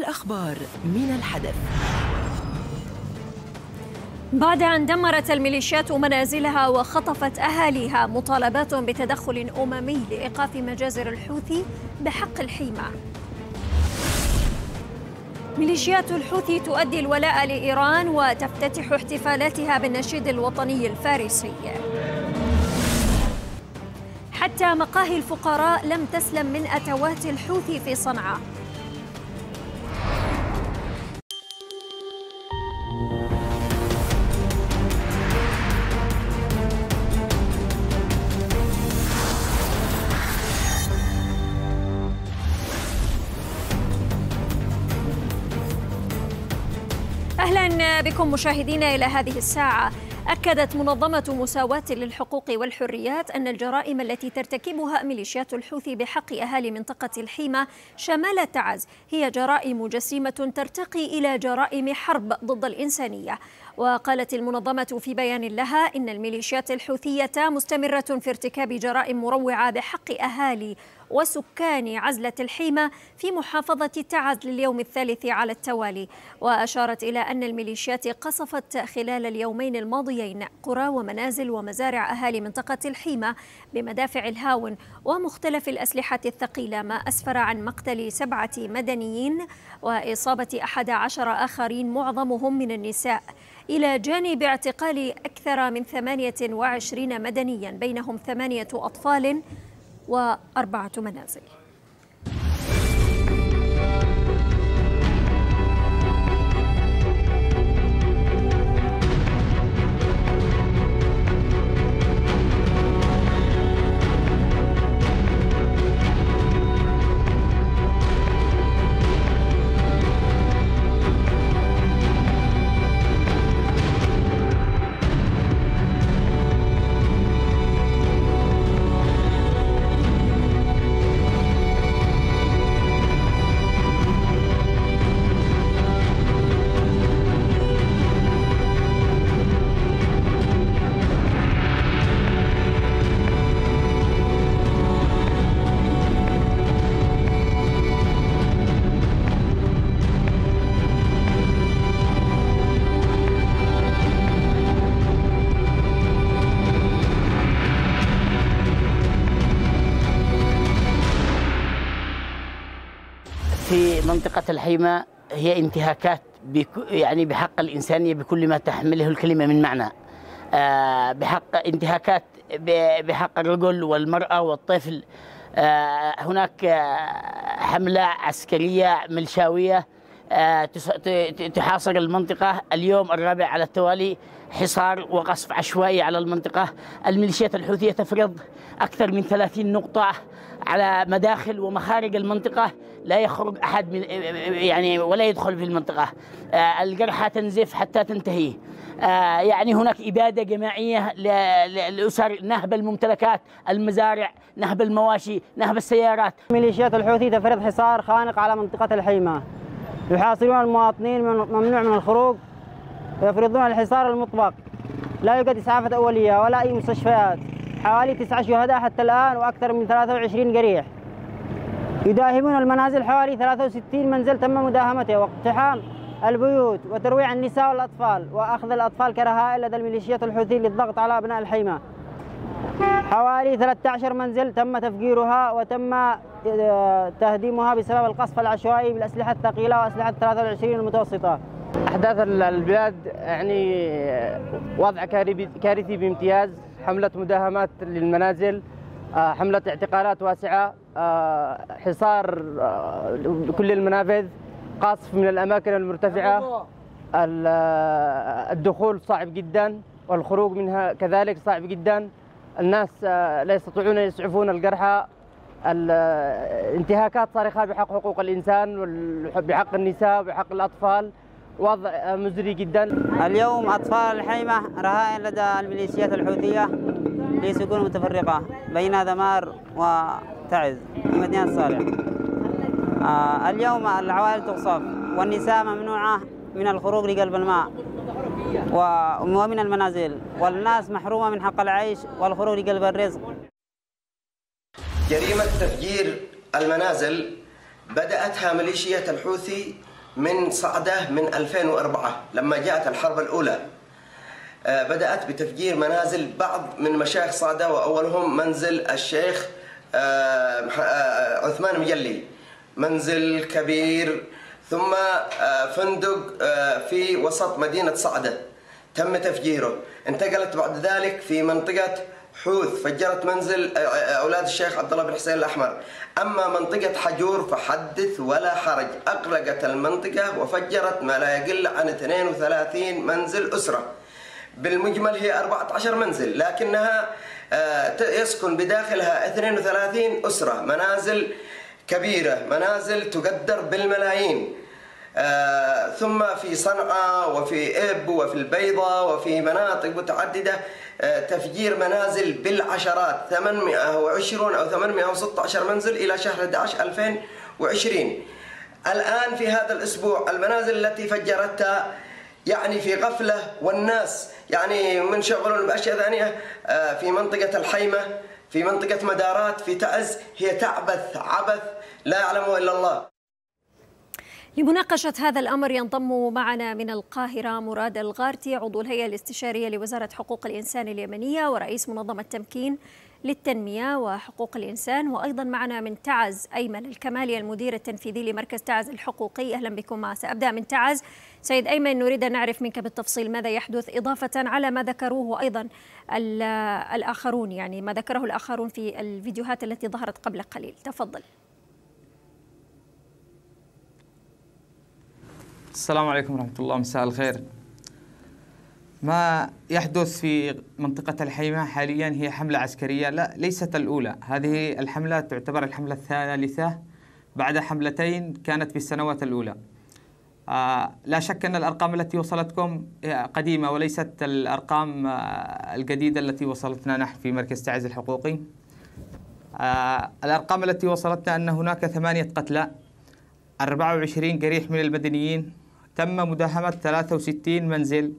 الأخبار من الحدث بعد أن دمرت الميليشيات منازلها وخطفت أهاليها مطالبات بتدخل أممي لإيقاف مجازر الحوثي بحق الحيمة ميليشيات الحوثي تؤدي الولاء لإيران وتفتتح احتفالاتها بالنشيد الوطني الفارسي حتى مقاهي الفقراء لم تسلم من أتوات الحوثي في صنعاء أهلا بكم مشاهدينا إلى هذه الساعة أكدت منظمة مساواة للحقوق والحريات أن الجرائم التي ترتكبها ميليشيات الحوثي بحق أهالي منطقة الحيمة شمال تعز هي جرائم جسيمة ترتقي إلى جرائم حرب ضد الإنسانية وقالت المنظمة في بيان لها إن الميليشيات الحوثية مستمرة في ارتكاب جرائم مروعة بحق أهالي وسكان عزلة الحيمة في محافظة تعز لليوم الثالث على التوالي وأشارت إلى أن الميليشيات قصفت خلال اليومين الماضيين قرى ومنازل ومزارع أهالي منطقة الحيمة بمدافع الهاون ومختلف الأسلحة الثقيلة ما أسفر عن مقتل سبعة مدنيين وإصابة أحد عشر آخرين معظمهم من النساء إلى جانب اعتقال أكثر من 28 مدنيا بينهم ثمانية أطفال وأربعة منازل منطقة الحيمة هي انتهاكات يعني بحق الإنسانية بكل ما تحمله الكلمة من معنى آه، بحق انتهاكات بحق الرجل والمرأة والطفل آه، هناك آه، حملة عسكرية ملشاوية آه، تحاصر المنطقة اليوم الرابع على التوالي حصار وقصف عشوائي على المنطقة الميليشيات الحوثية تفرض أكثر من 30 نقطة على مداخل ومخارج المنطقة لا يخرج أحد من يعني ولا يدخل في المنطقة آه، الجرحى تنزف حتى تنتهي آه، يعني هناك إبادة جماعية لأسر نهب الممتلكات المزارع نهب المواشي نهب السيارات ميليشيات الحوثي تفرض حصار خانق على منطقة الحيمة يحاصرون المواطنين من ممنوع من الخروج ويفرضون الحصار المطبق لا يوجد إسعافة أولية ولا أي مستشفيات حوالي تسعة شهداء حتى الآن وأكثر من 23 جريح يداهمون المنازل حوالي 63 منزل تم مداهمته واقتحام البيوت وترويع النساء والأطفال وأخذ الأطفال كرهائن لدى الميليشيات الحوثي للضغط على أبناء الحيمة حوالي 13 منزل تم تفجيرها وتم تهديمها بسبب القصف العشوائي بالأسلحة الثقيلة وأسلحة 23 المتوسطة أحداث البلاد يعني وضع كارثي بامتياز حملة مداهمات للمنازل آه، حملة اعتقالات واسعة آه، حصار آه، كل المنافذ قصف من الأماكن المرتفعة الدخول صعب جدا والخروج منها كذلك صعب جدا الناس لا يستطيعون يسعفون الجرحى الانتهاكات صارخه بحق حقوق الانسان وبحق النساء وبحق الاطفال وضع مزري جدا اليوم اطفال الحيمه رهائن لدى الميليشيات الحوثيه في سجون متفرقه بين ذمار وتعز في مدينه صالح آه اليوم العوائل تقصف والنساء ممنوعه من الخروج لقلب الماء ومن المنازل والناس محرومه من حق العيش والخروج لقلب الرزق جريمة تفجير المنازل بدأتها ميليشيا الحوثي من صعدة من 2004 لما جاءت الحرب الأولى آه، بدأت بتفجير منازل بعض من مشايخ صعدة وأولهم منزل الشيخ آه، آه، عثمان مجلي منزل كبير ثم فندق في وسط مدينة صعدة تم تفجيره انتقلت بعد ذلك في منطقة حوث فجرت منزل اولاد الشيخ عبد الله بن حسين الاحمر اما منطقه حجور فحدث ولا حرج اقلقت المنطقه وفجرت ما لا يقل عن 32 منزل اسره بالمجمل هي 14 منزل لكنها يسكن بداخلها 32 اسره منازل كبيره منازل تقدر بالملايين آه، ثم في صنعاء وفي إب وفي البيضة وفي مناطق متعددة آه، تفجير منازل بالعشرات 820 أو 816 منزل إلى شهر 11 2020 الآن في هذا الأسبوع المنازل التي فجرتها يعني في غفلة والناس يعني من شغل بأشياء ثانية آه، في منطقة الحيمة في منطقة مدارات في تعز هي تعبث عبث لا يعلمه إلا الله لمناقشة هذا الأمر ينضم معنا من القاهرة مراد الغارتي عضو الهيئة الاستشارية لوزارة حقوق الإنسان اليمنية ورئيس منظمة تمكين للتنمية وحقوق الإنسان وأيضا معنا من تعز أيمن الكمالي المدير التنفيذي لمركز تعز الحقوقي أهلا بكما سأبدأ من تعز سيد أيمن نريد أن نعرف منك بالتفصيل ماذا يحدث إضافة على ما ذكروه وأيضا الآخرون يعني ما ذكره الآخرون في الفيديوهات التي ظهرت قبل قليل تفضل السلام عليكم ورحمة الله مساء الخير ما يحدث في منطقة الحيمة حاليا هي حملة عسكرية لا ليست الأولى هذه الحملة تعتبر الحملة الثالثة بعد حملتين كانت في السنوات الأولى آه لا شك أن الأرقام التي وصلتكم قديمة وليست الأرقام آه الجديدة التي وصلتنا نحن في مركز تعز الحقوقي آه الأرقام التي وصلتنا أن هناك ثمانية قتلى 24 جريح من المدنيين تم مداهمة 63 منزل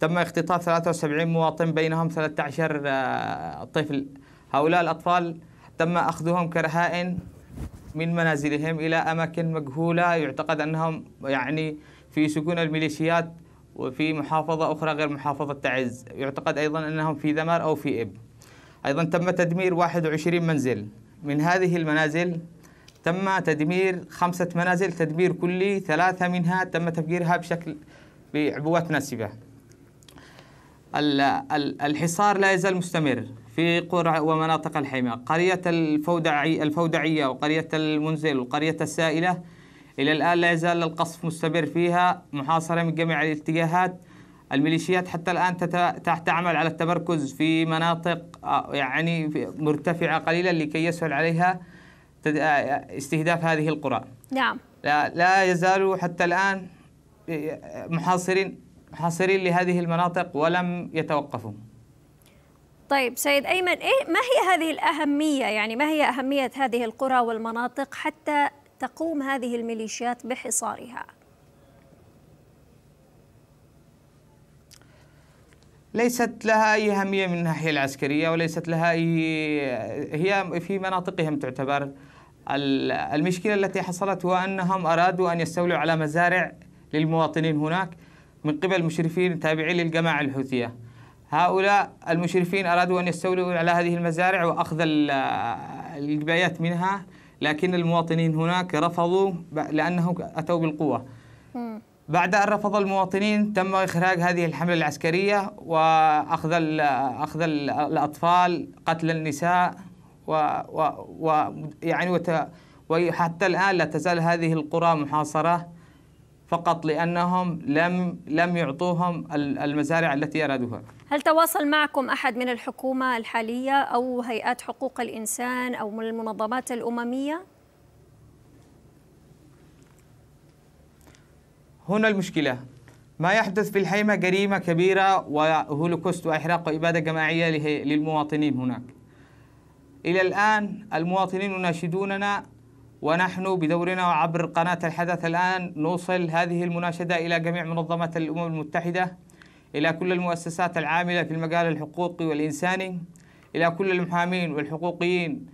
تم اختطاف 73 مواطن بينهم 13 آه، طفل هؤلاء الأطفال تم أخذهم كرهائن من منازلهم إلى أماكن مجهولة يعتقد أنهم يعني في سجون الميليشيات وفي محافظة أخرى غير محافظة تعز يعتقد أيضا أنهم في ذمار أو في إب أيضا تم تدمير 21 منزل من هذه المنازل تم تدمير خمسة منازل تدمير كلي ثلاثة منها تم تفجيرها بشكل بعبوات ناسبة الحصار لا يزال مستمر في قرى ومناطق الحيمة قرية الفودعي الفودعية وقرية المنزل وقرية السائلة إلى الآن لا يزال القصف مستمر فيها محاصرة من جميع الاتجاهات الميليشيات حتى الآن تعمل على التمركز في مناطق آه، يعني مرتفعة قليلا لكي يسهل عليها استهداف هذه القرى نعم لا, لا يزالوا حتى الآن محاصرين محاصرين لهذه المناطق ولم يتوقفوا طيب سيد أيمن إيه ما هي هذه الأهمية يعني ما هي أهمية هذه القرى والمناطق حتى تقوم هذه الميليشيات بحصارها ليست لها أي أهمية من الناحية العسكرية وليست لها أي هي في مناطقهم تعتبر المشكلة التي حصلت هو أنهم أرادوا أن يستولوا على مزارع للمواطنين هناك من قبل مشرفين تابعين للجماعة الحوثية هؤلاء المشرفين أرادوا أن يستولوا على هذه المزارع وأخذ الجبايات منها لكن المواطنين هناك رفضوا لأنهم أتوا بالقوة بعد أن رفض المواطنين تم إخراج هذه الحملة العسكرية وأخذ أخذ الأطفال قتل النساء و و و يعني وت وحتى الآن لا تزال هذه القرى محاصرة فقط لأنهم لم لم يعطوهم المزارع التي أرادوها هل تواصل معكم أحد من الحكومة الحالية أو هيئات حقوق الإنسان أو من المنظمات الأممية؟ هنا المشكلة ما يحدث في الحيمة جريمة كبيرة وهولوكوست وإحراق وإبادة جماعية للمواطنين هناك إلى الآن المواطنين يناشدوننا ونحن بدورنا وعبر قناة الحدث الآن نوصل هذه المناشدة إلى جميع منظمات الأمم المتحدة إلى كل المؤسسات العاملة في المجال الحقوقي والإنساني إلى كل المحامين والحقوقيين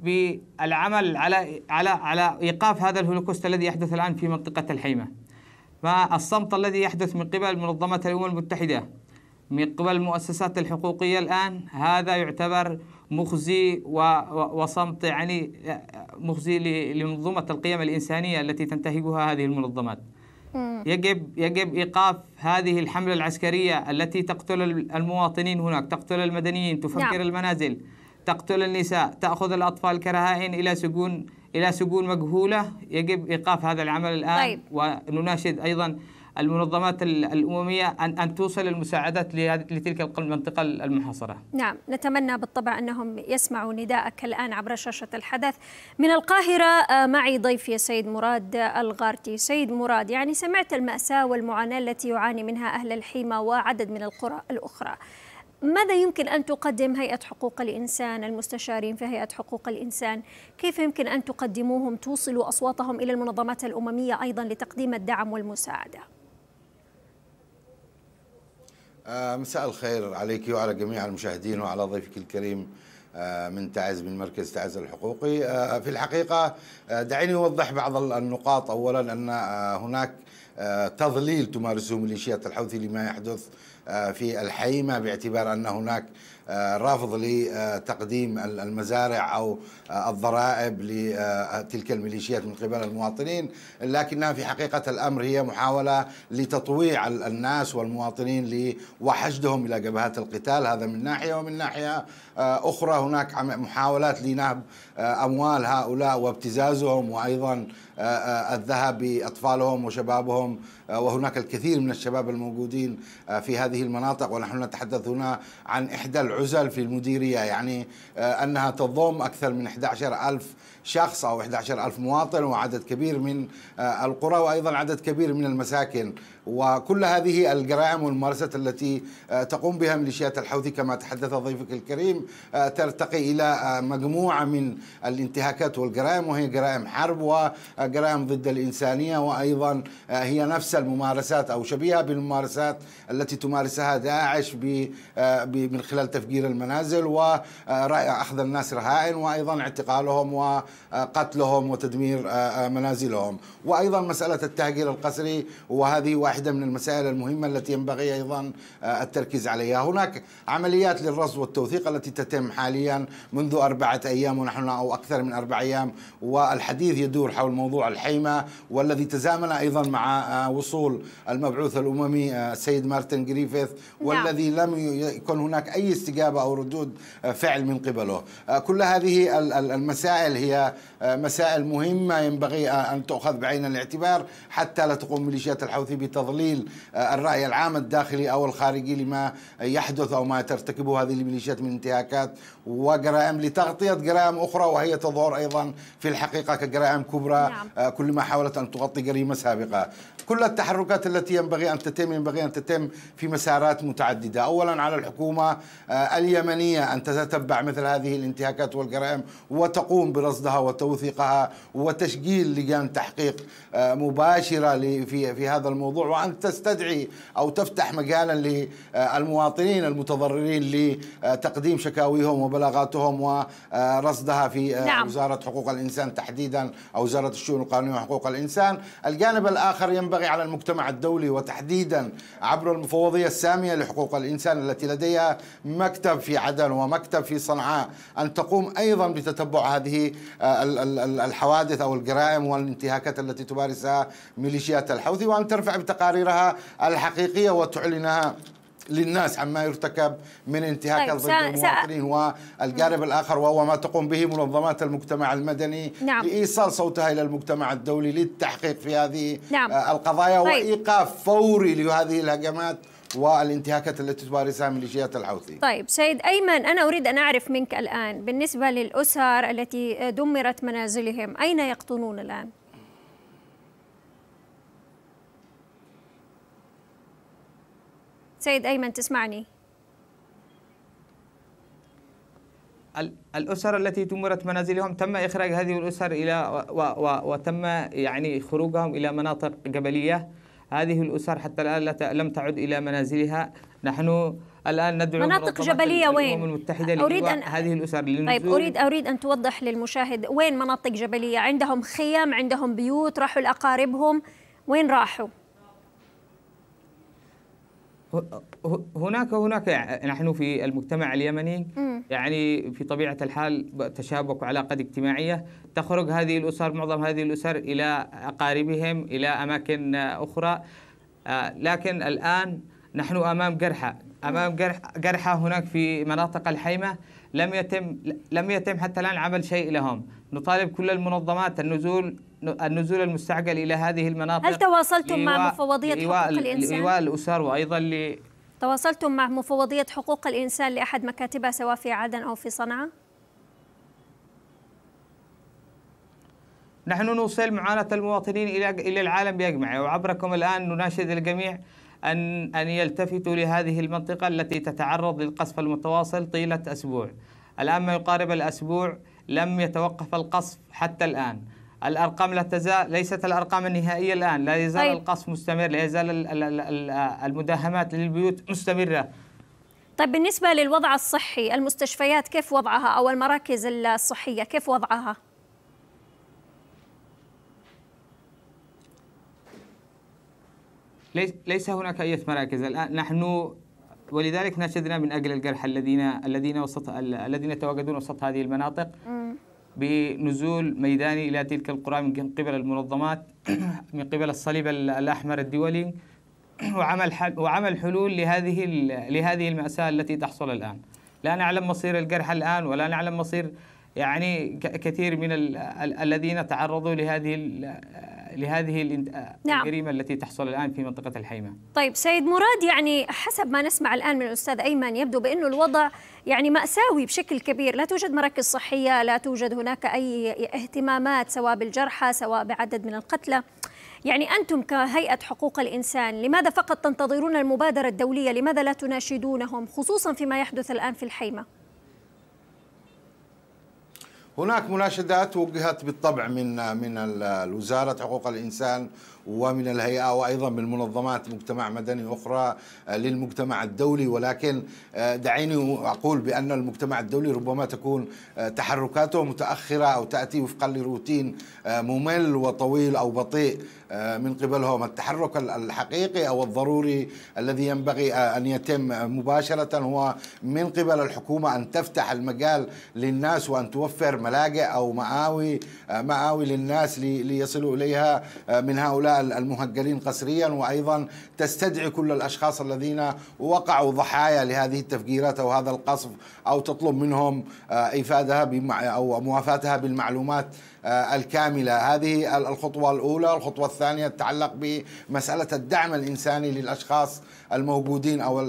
بالعمل على على على إيقاف هذا الهولوكوست الذي يحدث الآن في منطقة الحيمة. فالصمت الذي يحدث من قبل منظمة الأمم المتحدة من قبل المؤسسات الحقوقية الآن هذا يعتبر مخزي وصمت يعني آه، مخزي لمنظومة القيم الإنسانية التي تنتهجها هذه المنظمات يجب يجب ايقاف هذه الحمله العسكريه التي تقتل المواطنين هناك، تقتل المدنيين، تفجر نعم. المنازل، تقتل النساء، تاخذ الاطفال كرهائن الى سجون الى سجون مجهوله، يجب ايقاف هذا العمل الان طيب. ونناشد ايضا المنظمات الأممية أن أن توصل المساعدات لتلك المنطقة المحاصرة. نعم، نتمنى بالطبع أنهم يسمعوا نداءك الآن عبر شاشة الحدث. من القاهرة آه، معي ضيفي سيد مراد آه، الغارتي. سيد مراد يعني سمعت المأساة والمعاناة التي يعاني منها أهل الحيمة وعدد من القرى الأخرى. ماذا يمكن أن تقدم هيئة حقوق الإنسان المستشارين في هيئة حقوق الإنسان كيف يمكن أن تقدموهم توصلوا أصواتهم إلى المنظمات الأممية أيضا لتقديم الدعم والمساعدة آه، مساء الخير عليك وعلى جميع المشاهدين وعلى ضيفك الكريم آه، من تعز من مركز تعز الحقوقي آه، في الحقيقة دعيني أوضح بعض النقاط أولا أن هناك تضليل تمارسه ميليشيات الحوثي لما يحدث في الحي ما باعتبار أن هناك آه، رفض لتقديم المزارع أو آه، الضرائب لتلك الميليشيات من قبل المواطنين لكنها في حقيقة الأمر هي محاولة لتطويع الناس والمواطنين وحشدهم إلى جبهات القتال هذا من ناحية ومن ناحية آه، أخرى هناك محاولات لنهب أموال هؤلاء وابتزازهم وأيضا آه، آه، الذهب بأطفالهم وشبابهم آه، وهناك الكثير من الشباب الموجودين في هذه المناطق ونحن نتحدث هنا عن إحدى العزل في المديرية يعني أنها تضم أكثر من 11 ألف شخص أو 11 ألف مواطن وعدد كبير من القرى وأيضا عدد كبير من المساكن وكل هذه الجرائم والممارسات التي آه، تقوم بها ميليشيات الحوثي كما تحدث ضيفك الكريم آه، ترتقي إلى آه، مجموعة من الانتهاكات والجرائم وهي جرائم حرب وجرائم ضد الإنسانية وأيضا هي نفس الممارسات أو شبيهة بالممارسات التي تمارسها داعش من خلال تفجير المنازل وأخذ الناس رهائن وأيضا اعتقالهم وقتلهم وتدمير منازلهم وأيضا مسألة التهجير القسري وهذه واحدة واحدة من المسائل المهمة التي ينبغي أيضا آه، التركيز عليها هناك عمليات للرصد والتوثيق التي تتم حاليا منذ أربعة أيام ونحن أو أكثر من أربع أيام والحديث يدور حول موضوع الحيمة والذي تزامن أيضا مع آه، وصول المبعوث الأممي آه، السيد مارتن جريفيث نعم. والذي لم يكن هناك أي استجابة أو ردود فعل من قبله كل هذه المسائل هي مسائل مهمة ينبغي أن تؤخذ بعين الاعتبار حتى لا تقوم ميليشيات الحوثي بتضحية تضليل آه، الرأي العام الداخلي أو الخارجي لما يحدث أو ما ترتكبه هذه الميليشيات من انتهاكات وجرائم لتغطية جرائم أخرى وهي تظهر أيضا في الحقيقة كجرائم كبرى نعم. آه، كل ما حاولت أن تغطي جريمة سابقة كل التحركات التي ينبغي أن تتم ينبغي أن تتم في مسارات متعددة أولا على الحكومة آه، اليمنية أن تتتبع مثل هذه الانتهاكات والجرائم وتقوم برصدها وتوثيقها وتشجيل لجان تحقيق مباشرة في هذا الموضوع وأنك تستدعي أو تفتح مجالا للمواطنين المتضررين لتقديم شكاويهم وبلاغاتهم ورصدها في نعم. وزارة حقوق الإنسان تحديدا أو وزارة الشؤون القانونية وحقوق الإنسان الجانب الآخر ينبغي على المجتمع الدولي وتحديدا عبر المفوضية السامية لحقوق الإنسان التي لديها مكتب في عدن ومكتب في صنعاء أن تقوم أيضا بتتبع هذه الحوادث أو الجرائم والانتهاكات التي تمارسها ميليشيات الحوثي وأن ترفع بتقارير تقاريرها الحقيقية وتعلنها للناس عما يرتكب من انتهاكات طيب، ضد المواطنين والجانب الاخر وهو ما تقوم به منظمات المجتمع المدني نعم. لايصال صوتها الى المجتمع الدولي للتحقيق في هذه نعم. آه، القضايا طيب. وايقاف فوري لهذه الهجمات والانتهاكات التي تمارسها ميليشيات الحوثي. طيب سيد ايمن انا اريد ان اعرف منك الان بالنسبه للاسر التي دمرت منازلهم اين يقطنون الان؟ سيد أيمن تسمعني الأسر التي دمرت منازلهم تم إخراج هذه الأسر إلى و و وتم يعني خروجهم إلى مناطق جبلية هذه الأسر حتى الآن لم تعد إلى منازلها نحن الآن ندعو مناطق جبلية وين؟ المتحدة أريد أن هذه الأسر طيب أريد أريد أن توضح للمشاهد وين مناطق جبلية؟ عندهم خيم، عندهم بيوت، راحوا لأقاربهم، وين راحوا؟ هناك هناك نحن في المجتمع اليمني يعني في طبيعه الحال تشابك وعلاقات اجتماعيه تخرج هذه الاسر معظم هذه الاسر الى اقاربهم الى اماكن اخرى آه، لكن الان نحن امام جرحى امام جرحى هناك في مناطق الحيمه لم يتم لم يتم حتى الان عمل شيء لهم نطالب كل المنظمات النزول النزول المستعجل الى هذه المناطق هل تواصلتم مع مفوضيه حقوق الانسان؟ لايواء الاسر وايضا ل تواصلتم مع مفوضيه حقوق الانسان لاحد مكاتبها سواء في عدن او في صنعاء؟ نحن نوصل معاناه المواطنين الى الى العالم باجمعه وعبركم الان نناشد الجميع ان ان يلتفتوا لهذه المنطقه التي تتعرض للقصف المتواصل طيله اسبوع. الان ما يقارب الاسبوع لم يتوقف القصف حتى الان. الارقام لا تزال ليست الارقام النهائيه الان لا يزال طيب. القصف مستمر لا يزال المداهمات للبيوت مستمره طيب بالنسبه للوضع الصحي المستشفيات كيف وضعها او المراكز الصحيه كيف وضعها ليس هناك اي مراكز الان نحن ولذلك نشدنا من اجل الجرحى الذين الذين وسط الذين تواجدون وسط هذه المناطق بنزول ميداني إلى تلك القرى من قبل المنظمات من قبل الصليب الأحمر الدولي وعمل وعمل حلول لهذه لهذه المأساة التي تحصل الآن لا نعلم مصير الجرحى الآن ولا نعلم مصير يعني كثير من الذين تعرضوا لهذه لهذه آه، نعم. الجريمه نعم. التي تحصل الان في منطقه الحيمه. طيب سيد مراد يعني حسب ما نسمع الان من الاستاذ ايمن يبدو بانه الوضع يعني ماساوي بشكل كبير، لا توجد مراكز صحيه، لا توجد هناك اي اهتمامات سواء بالجرحى، سواء بعدد من القتلى. يعني انتم كهيئه حقوق الانسان، لماذا فقط تنتظرون المبادره الدوليه؟ لماذا لا تناشدونهم خصوصا فيما يحدث الان في الحيمه؟ هناك مناشدات وجهت بالطبع من من وزاره حقوق الانسان ومن الهيئة وأيضا من منظمات مجتمع مدني أخرى آه، للمجتمع الدولي ولكن آه، دعيني أقول بأن المجتمع الدولي ربما تكون آه، تحركاته متأخرة أو تأتي وفقا لروتين ممل وطويل أو بطيء من قبلهم التحرك الحقيقي أو الضروري الذي ينبغي أن يتم مباشرة هو من قبل الحكومة أن تفتح المجال للناس وأن توفر ملاجئ أو مآوي مآوي للناس ليصلوا إليها من هؤلاء هؤلاء المهجرين قسريا وأيضا تستدعي كل الأشخاص الذين وقعوا ضحايا لهذه التفجيرات أو هذا القصف أو تطلب منهم آه، إفادها أو موافاتها بالمعلومات آه، الكاملة هذه الخطوة الأولى الخطوة الثانية تتعلق بمسألة الدعم الإنساني للأشخاص الموجودين أو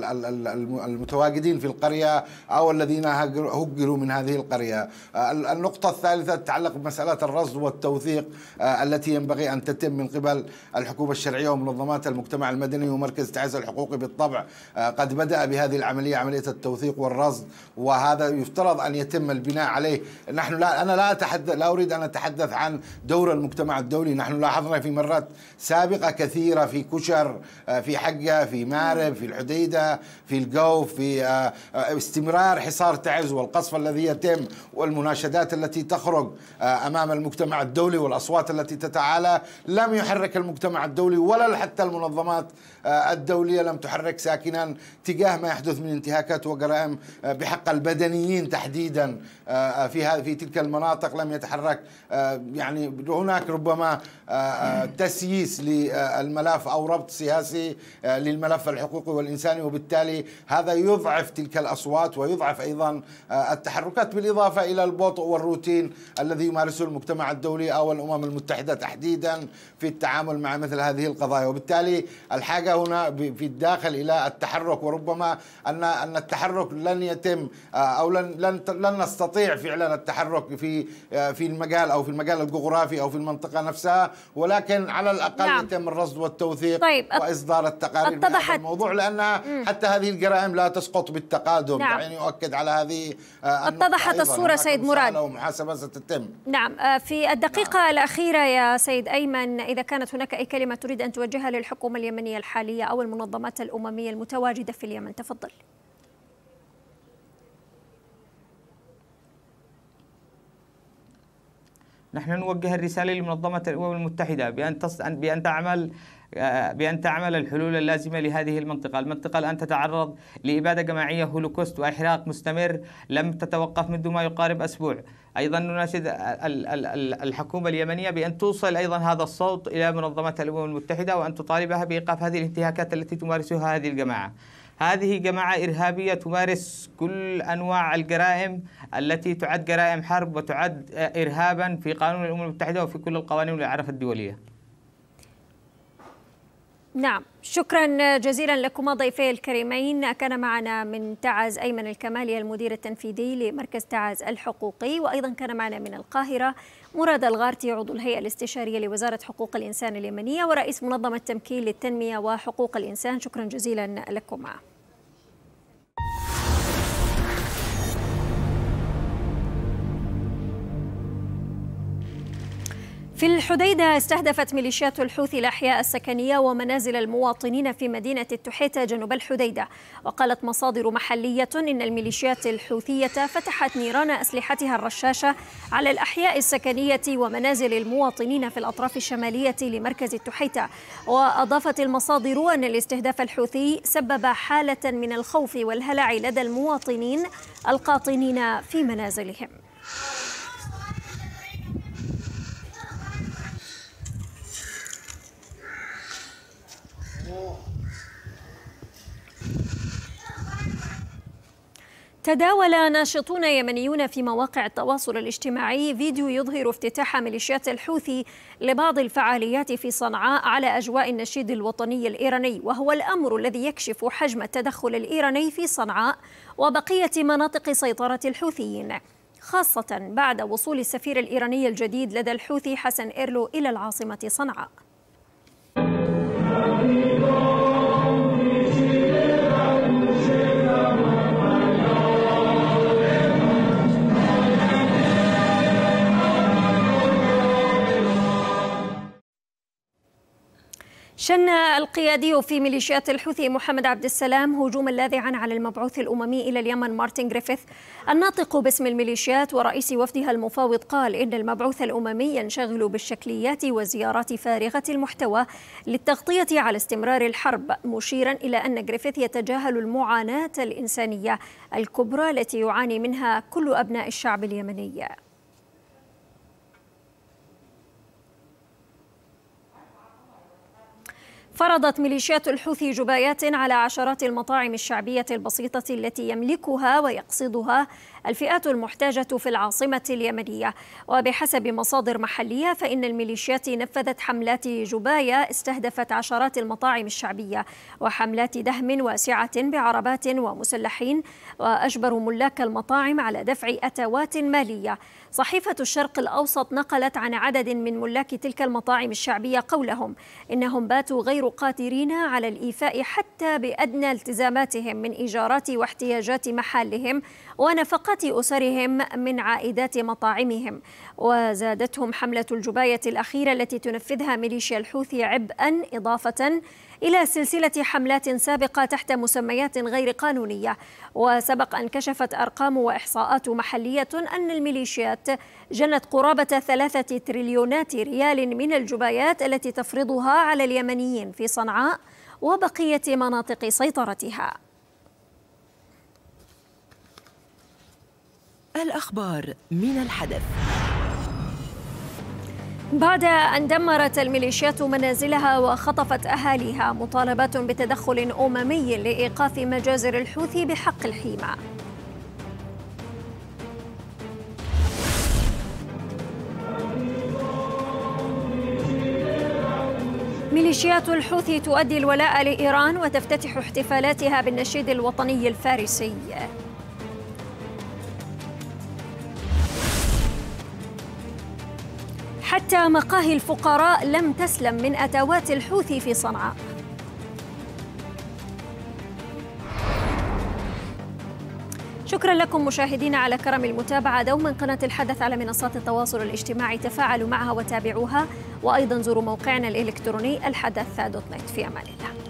المتواجدين في القرية أو الذين هجروا من هذه القرية آه، النقطة الثالثة تتعلق بمسألة الرصد والتوثيق آه، التي ينبغي أن تتم من قبل الحكومة الشرعية ومنظمات المجتمع المدني ومركز تعز الحقوقي بالطبع قد بدأ بهذه العملية عملية التوثيق والرصد وهذا يفترض أن يتم البناء عليه نحن لا أنا لا أتحدث لا أريد أن أتحدث نتحدث عن دور المجتمع الدولي نحن لاحظنا في مرات سابقة كثيرة في كشر آه، في حقة في مارب في الحديدة في القوف في آه، آه، استمرار حصار تعز والقصف الذي يتم والمناشدات التي تخرج أمام المجتمع الدولي والأصوات التي تتعالى لم يحرك المجتمع الدولي ولا حتى المنظمات الدولية لم تحرك ساكنا تجاه ما يحدث من انتهاكات وجرائم بحق البدنيين تحديدا في في تلك المناطق لم يتحرك آه، يعني هناك ربما آه، آه، تسييس للملف او ربط سياسي للملف الحقوقي والانساني وبالتالي هذا يضعف تلك الاصوات ويضعف ايضا التحركات بالاضافه الى البطء والروتين الذي يمارسه المجتمع الدولي او الامم المتحده تحديدا في التعامل مع مثل هذه القضايا وبالتالي الحاجه هنا في الداخل الى التحرك وربما ان ان التحرك لن يتم او لن لن لن نستطيع فعلا التحرك في في المجال او في المجال الجغرافي أو في المنطقة نفسها ولكن على الأقل نعم. يتم الرصد والتوثيق طيب. وإصدار التقارير اتضحت الموضوع لان حتى هذه الجرائم لا تسقط بالتقادم نعم. يعني يؤكد على هذه آه، اتضحت الصورة سيد مراد ومحاسبة ستتم نعم آه، في الدقيقة نعم. الأخيرة يا سيد أيمن إذا كانت هناك أي كلمة تريد أن توجهها للحكومة اليمنية الحالية أو المنظمات الأممية المتواجدة في اليمن تفضل نحن نوجه الرسالة لمنظمة الأمم المتحدة بأن تص... بأن تعمل آه، بأن تعمل الحلول اللازمة لهذه المنطقة المنطقة الآن تتعرض لإبادة جماعية هولوكوست وإحراق مستمر لم تتوقف منذ ما يقارب أسبوع أيضا نناشد الحكومة اليمنية بأن توصل أيضا هذا الصوت إلى منظمة الأمم المتحدة وأن تطالبها بإيقاف هذه الانتهاكات التي تمارسها هذه الجماعة هذه جماعة إرهابية تمارس كل أنواع الجرائم التي تعد جرائم حرب وتعد إرهابا في قانون الأمم المتحدة وفي كل القوانين والإعراف الدولية نعم شكرا جزيلا لكما ضيفي الكريمين كان معنا من تعز أيمن الكمالي المدير التنفيذي لمركز تعز الحقوقي وأيضا كان معنا من القاهرة مراد الغارتي عضو الهيئة الاستشارية لوزارة حقوق الإنسان اليمنية ورئيس منظمة تمكين للتنمية وحقوق الإنسان شكرا جزيلا لكما في الحديدة استهدفت ميليشيات الحوثي الأحياء السكنية ومنازل المواطنين في مدينة التحيتة جنوب الحديدة وقالت مصادر محلية إن الميليشيات الحوثية فتحت نيران أسلحتها الرشاشة على الأحياء السكنية ومنازل المواطنين في الأطراف الشمالية لمركز التحيتة وأضافت المصادر أن الاستهداف الحوثي سبب حالة من الخوف والهلع لدى المواطنين القاطنين في منازلهم تداول ناشطون يمنيون في مواقع التواصل الاجتماعي فيديو يظهر افتتاح ميليشيات الحوثي لبعض الفعاليات في صنعاء على أجواء النشيد الوطني الإيراني وهو الأمر الذي يكشف حجم التدخل الإيراني في صنعاء وبقية مناطق سيطرة الحوثيين خاصة بعد وصول السفير الإيراني الجديد لدى الحوثي حسن إيرلو إلى العاصمة صنعاء شن القيادي في ميليشيات الحوثي محمد عبد السلام هجوما لاذعا على المبعوث الاممي الى اليمن مارتن جريفيث الناطق باسم الميليشيات ورئيس وفدها المفاوض قال ان المبعوث الاممي ينشغل بالشكليات وزيارات فارغه المحتوى للتغطيه على استمرار الحرب مشيرا الى ان جريفيث يتجاهل المعاناه الانسانيه الكبرى التي يعاني منها كل ابناء الشعب اليمني فرضت ميليشيات الحوثي جبايات على عشرات المطاعم الشعبية البسيطة التي يملكها ويقصدها الفئات المحتاجة في العاصمة اليمنية وبحسب مصادر محلية فإن الميليشيات نفذت حملات جباية استهدفت عشرات المطاعم الشعبية وحملات دهم واسعة بعربات ومسلحين وأجبروا ملاك المطاعم على دفع أتوات مالية صحيفة الشرق الأوسط نقلت عن عدد من ملاك تلك المطاعم الشعبية قولهم إنهم باتوا غير قادرين على الإيفاء حتى بأدنى التزاماتهم من إيجارات واحتياجات محلهم ونفقات أسرهم من عائدات مطاعمهم وزادتهم حملة الجباية الأخيرة التي تنفذها ميليشيا الحوثي عبئا إضافة إلى سلسلة حملات سابقة تحت مسميات غير قانونية وسبق أن كشفت أرقام وإحصاءات محلية أن الميليشيات جنت قرابة ثلاثة تريليونات ريال من الجبايات التي تفرضها على اليمنيين في صنعاء وبقية مناطق سيطرتها الأخبار من الحدث بعد أن دمرت الميليشيات منازلها وخطفت أهاليها مطالبات بتدخل أممي لإيقاف مجازر الحوثي بحق الحيمة ميليشيات الحوثي تؤدي الولاء لإيران وتفتتح احتفالاتها بالنشيد الوطني الفارسي حتى مقاهي الفقراء لم تسلم من أتوات الحوثي في صنعاء شكرا لكم مشاهدينا على كرم المتابعة دوما قناة الحدث على منصات التواصل الاجتماعي تفاعلوا معها وتابعوها وأيضا زوروا موقعنا الإلكتروني الحدث دوت نت في أمان الله